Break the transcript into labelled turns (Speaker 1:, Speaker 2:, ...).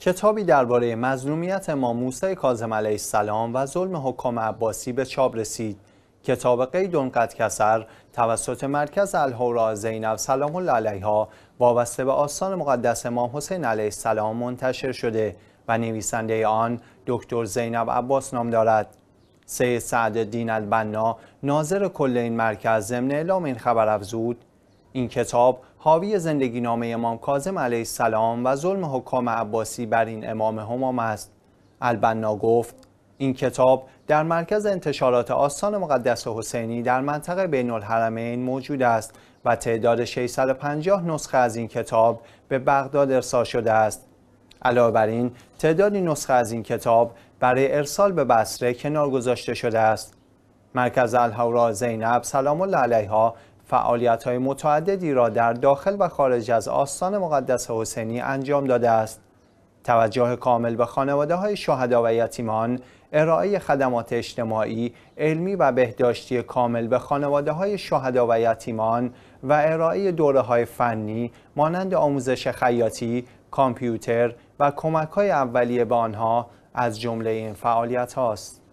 Speaker 1: کتابی درباره مظلومیت امام موسی کاظم علیه السلام و ظلم حکام عباسی به چاپ رسید. کتاب قیدون قد کسر توسط مرکز الهورا زینب سلام الله علیها وابسته به آستان مقدس امام حسین علیه السلام منتشر شده و نویسنده آن دکتر زینب عباس نام دارد. سید سعد دین البنا ناظر کل این مرکز ضمن اعلام این خبر افزود این کتاب حاوی زندگی نامه امام کاظم علیه السلام و ظلم حکام عباسی بر این امام همام است البنا گفت این کتاب در مرکز انتشارات آستان مقدس حسینی در منطقه بین الحرمین موجود است و تعداد 650 نسخه از این کتاب به بغداد ارسال شده است علاوه بر این تعدادی نسخه از این کتاب برای ارسال به بصره کنار گذاشته شده است مرکز الحورا زینب سلام الله علیها فعالیت های متعددی را در داخل و خارج از آستان مقدس حسینی انجام داده است. توجه کامل به خانواده های شهدا و یتیمان، ارائه خدمات اجتماعی، علمی و بهداشتی کامل به خانواده های شهدا و یتیمان و ارائه دوره های فنی مانند آموزش خیاطی، کامپیوتر و کمک های اولیه به آنها از جمله این فعالیت هاست.